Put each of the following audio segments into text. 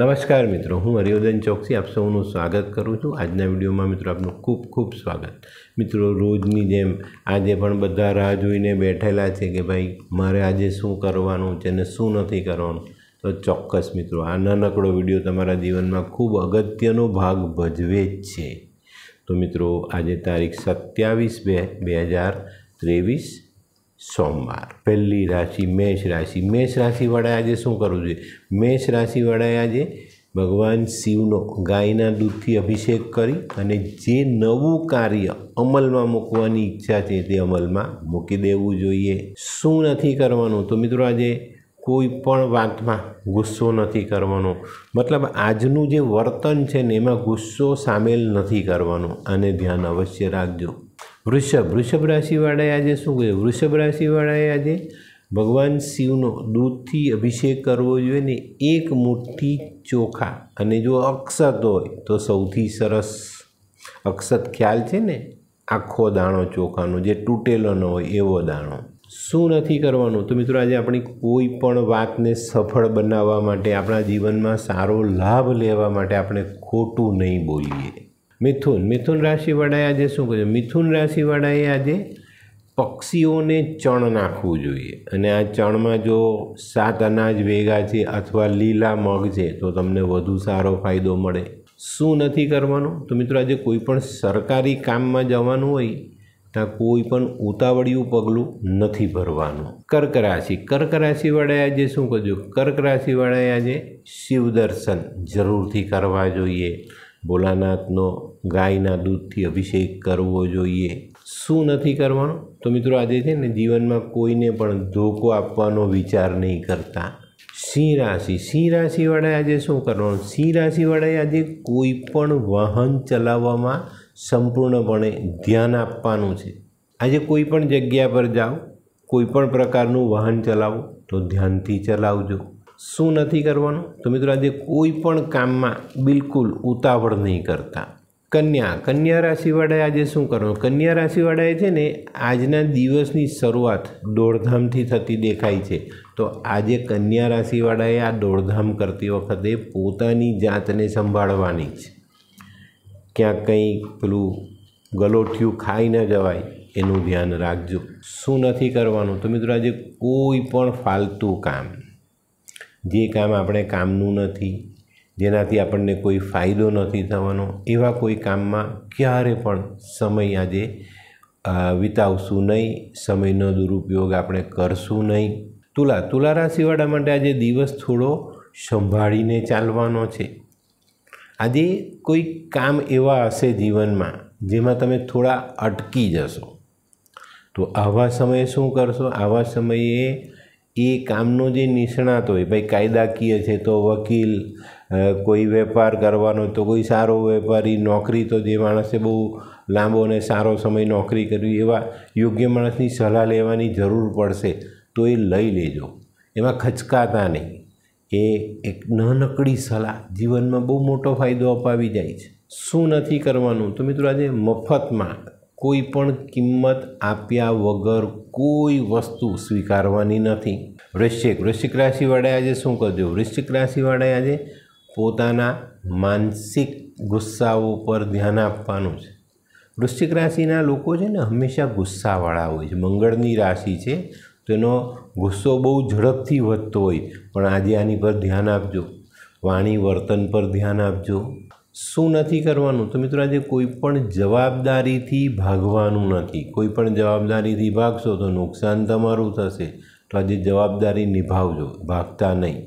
નમસ્કાર મિત્રો હું હરિવર્ધન ચોકસી આપ સૌનું સ્વાગત કરું છું આજના વિડીયોમાં મિત્રો આપનું ખૂબ ખૂબ સ્વાગત મિત્રો રોજની જેમ આજે પણ બધા રાહ જોઈને બેઠેલા છે કે ભાઈ મારે આજે શું કરવાનું છે ને શું નથી કરવાનું તો ચોક્કસ મિત્રો આ નાનકડો વિડીયો તમારા જીવનમાં ખૂબ અગત્યનો ભાગ ભજવે જ છે તો મિત્રો આજે તારીખ સત્યાવીસ બે બે હજાર ત્રેવીસ સોમવાર પહેલી રાશિ મેષ રાશિ મેષ રાશિવાળાએ આજે શું કરવું જોઈએ મેષ રાશિવાળાએ આજે ભગવાન શિવનો ગાયના દૂધથી અભિષેક કરી અને જે નવું કાર્ય અમલમાં મૂકવાની ઈચ્છા છે તે અમલમાં મૂકી દેવું જોઈએ શું નથી કરવાનું તો મિત્રો આજે કોઈ પણ વાતમાં ગુસ્સો નથી કરવાનો મતલબ આજનું જે વર્તન છે ને એમાં ગુસ્સો સામેલ નથી કરવાનો આને ધ્યાન અવશ્ય રાખજો વૃષભ વૃષભ રાશિવાળાએ આજે શું કહ્યું વૃષભ રાશિવાળાએ આજે ભગવાન શિવનો દૂધથી અભિષેક કરવો જોઈએ ને એક મુઠ્ઠી ચોખા અને જો અક્ષત હોય તો સૌથી સરસ અક્ષત ખ્યાલ છે ને આખો દાણો ચોખાનો જે તૂટેલો ન હોય એવો દાણો શું નથી કરવાનું તો મિત્રો આજે આપણી કોઈ પણ વાતને સફળ બનાવવા માટે આપણા જીવનમાં સારો લાભ લેવા માટે આપણે ખોટું નહીં બોલીએ મિથુન મિથુન રાશિવાળાએ આજે શું કર્યું મિથુન રાશિવાળાએ આજે પક્ષીઓને ચણ નાખવું જોઈએ અને આ ચણમાં જો સાત અનાજ ભેગા છે અથવા લીલા મગ છે તો તમને વધુ સારો ફાયદો મળે શું નથી કરવાનું તો મિત્રો આજે કોઈ પણ સરકારી કામમાં જવાનું હોય ત્યાં કોઈ પણ ઉતાવળિયું પગલું નથી ભરવાનું કર્ક રાશિ કર્ક રાશિવાળાએ આજે શું કર્યું કર્ક રાશિવાળાએ આજે શિવ દર્શન જરૂરથી કરવા જોઈએ ભોલાનાથનો ગાયના દૂધથી અભિષેક કરવો જોઈએ શું નથી કરવાનો તો મિત્રો આજે છે ને જીવનમાં કોઈને પણ ધોકો આપવાનો વિચાર નહીં કરતા સિંહ રાશિ સિંહ રાશિવાળાએ આજે શું કરવાનું સિંહ રાશિવાળાએ આજે કોઈ પણ વાહન ચલાવવામાં સંપૂર્ણપણે ધ્યાન આપવાનું છે આજે કોઈ પણ જગ્યા પર જાઓ કોઈ પણ પ્રકારનું વાહન ચલાવો તો ધ્યાનથી ચલાવજો શું નથી કરવાનું તો મિત્રો આજે કોઈ પણ કામમાં બિલકુલ ઉતાવળ નહીં કરતા કન્યા કન્યા રાશિવાળાએ આજે શું કરવું કન્યા રાશિવાળાએ છે ને આજના દિવસની શરૂઆત દોડધામથી થતી દેખાય છે તો આજે કન્યા રાશિવાળાએ આ દોડધામ કરતી વખતે પોતાની જાતને સંભાળવાની છે ક્યાંક કંઈ પેલું ગલોઠિયું ખાઈ ન જવાય એનું ધ્યાન રાખજો શું નથી કરવાનું તો મિત્રો આજે કોઈ પણ ફાલતું કામ જે કામ આપણે કામનું નથી જેનાથી આપણને કોઈ ફાયદો નથી થવાનો એવા કોઈ કામમાં ક્યારે પણ સમય આજે વિતાવશું નહીં સમયનો દુરુપયોગ આપણે કરશું નહીં તુલા તુલા રાશિવાળા માટે આજે દિવસ થોડો સંભાળીને ચાલવાનો છે આજે કોઈ કામ એવા હશે જીવનમાં જેમાં તમે થોડા અટકી જશો તો આવા સમયે શું કરશો આવા સમયે એ કામનો જે નિષ્ણાત હોય ભાઈ કાયદાકીય છે તો વકીલ કોઈ વેપાર કરવાનો તો કોઈ સારો વેપારી નોકરી તો જે માણસે બહુ લાંબો અને સારો સમય નોકરી કરવી એવા યોગ્ય માણસની સલાહ લેવાની જરૂર પડશે તો એ લઈ લેજો એમાં ખચકાતા નહીં એ એક નાનકડી સલાહ જીવનમાં બહુ મોટો ફાયદો અપાવી જાય છે શું નથી કરવાનું તો મિત્રો આજે મફતમાં કોઈ પણ કિંમત આપ્યા વગર કોઈ વસ્તુ સ્વીકારવાની નથી વૃશ્ચિક વૃશ્ચિક રાશિવાળાએ આજે શું કરજો વૃશ્ચિક રાશિવાળાએ આજે પોતાના માનસિક ગુસ્સાઓ પર ધ્યાન આપવાનું છે વૃશ્ચિક રાશિના લોકો છે ને હંમેશા ગુસ્સાવાળા હોય છે મંગળની રાશિ છે તેનો ગુસ્સો બહુ ઝડપથી વધતો હોય પણ આજે આની પર ધ્યાન આપજો વાણી વર્તન પર ધ્યાન આપજો શું નથી કરવાનું તો મિત્રો આજે કોઈ પણ જવાબદારીથી ભાગવાનું નથી કોઈ પણ જવાબદારીથી ભાગશો તો નુકસાન તમારું થશે તો આજે જવાબદારી નિભાવજો ભાગતા નહીં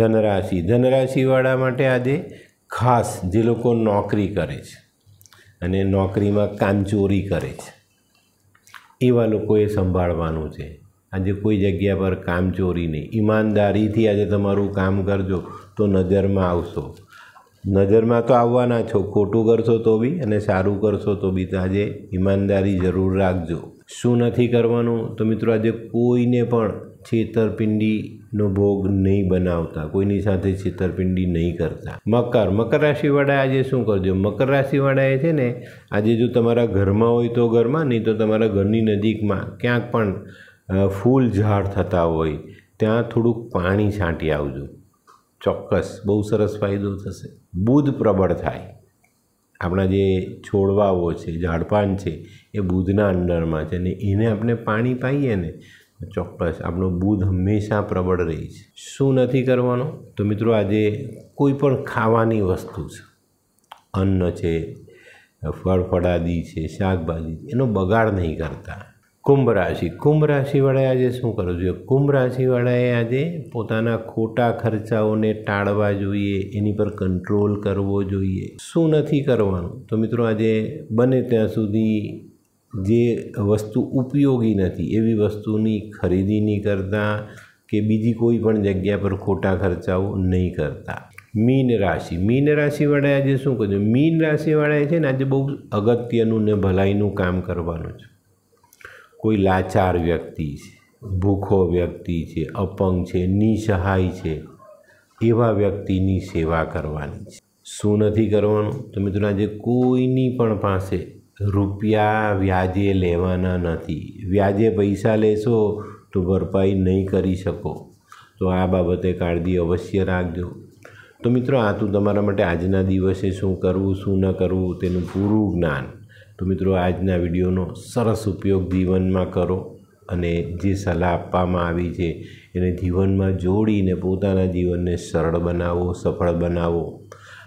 ધનરાશિ ધનરાશિવાળા માટે આજે ખાસ જે લોકો નોકરી કરે છે અને નોકરીમાં કામચોરી કરે છે એવા લોકોએ સંભાળવાનું છે આજે કોઈ જગ્યા પર કામચોરી નહીં ઈમાનદારીથી આજે તમારું કામ કરજો તો નજરમાં આવશો નજરમાં તો આવવાના છો ખોટું કરશો તો બી અને સારું કરશો તો બી આજે ઈમાનદારી જરૂર રાખજો શું નથી કરવાનું તો મિત્રો આજે કોઈને પણ છેતરપિંડીનો ભોગ નહીં બનાવતા કોઈની સાથે છેતરપિંડી નહીં કરતા મકર મકર રાશિવાળા આજે શું કરજો મકર રાશિવાળાએ છે ને આજે જો તમારા ઘરમાં હોય તો ઘરમાં નહીં તો તમારા ઘરની નજીકમાં ક્યાંક પણ ફૂલ ઝાડ થતા હોય ત્યાં થોડુંક પાણી છાંટી આવજો ચોક્કસ બહુ સરસ ફાયદો થશે બુધ પ્રબળ થાય આપણા જે છોડવાઓ છે ઝાડપાન છે એ બુધના અંડરમાં છે ને એને આપણે પાણી પાઈએ ને ચોક્કસ આપણો બુધ હંમેશા પ્રબળ રહે છે શું નથી કરવાનું તો મિત્રો આજે કોઈ પણ ખાવાની વસ્તુ છે અન્ન છે ફળફળાદી છે શાકભાજી એનો બગાડ નહીં કરતા કુંભ રાશિ કુંભ રાશિવાળાએ આજે શું કરવું જોઈએ કુંભ રાશિવાળાએ આજે પોતાના ખોટા ખર્ચાઓને ટાળવા જોઈએ એની પર કંટ્રોલ કરવો જોઈએ શું નથી કરવાનું તો મિત્રો આજે બને ત્યાં સુધી જે વસ્તુ ઉપયોગી નથી એવી વસ્તુની ખરીદી નહીં કરતા કે બીજી કોઈ પણ જગ્યા પર ખોટા ખર્ચાઓ નહીં કરતા મીન રાશિ મીન રાશિવાળાએ આજે શું કર્યું મીન રાશિવાળાએ છે ને આજે બહુ અગત્યનું ને ભલાઈનું કામ કરવાનું છે કોઈ લાચાર વ્યક્તિ છે ભૂખો વ્યક્તિ છે અપંગ છે નિસહાય છે એવા વ્યક્તિની સેવા કરવાની છે શું નથી કરવાનું તો મિત્રો આજે કોઈની પણ પાસે રૂપિયા વ્યાજે લેવાના નથી વ્યાજે પૈસા લેશો તો ભરપાઈ નહીં કરી શકો તો આ બાબતે કાળજી અવશ્ય રાખજો તો મિત્રો આ તું તમારા માટે આજના દિવસે શું કરવું શું ન કરવું તેનું પૂરું જ્ઞાન તો મિત્રો આજના વિડીયોનો સરસ ઉપયોગ જીવનમાં કરો અને જે સલાહ આપવામાં આવી છે એને જીવનમાં જોડીને પોતાના જીવનને સરળ બનાવો સફળ બનાવો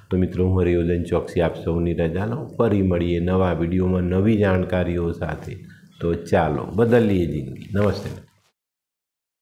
તો મિત્રો હું હરિયોજન ચોકસી આપ સૌની રજા લઉં ફરી મળીએ નવા વિડીયોમાં નવી જાણકારીઓ સાથે તો ચાલો બદલીએ જિંદગી નમસ્તે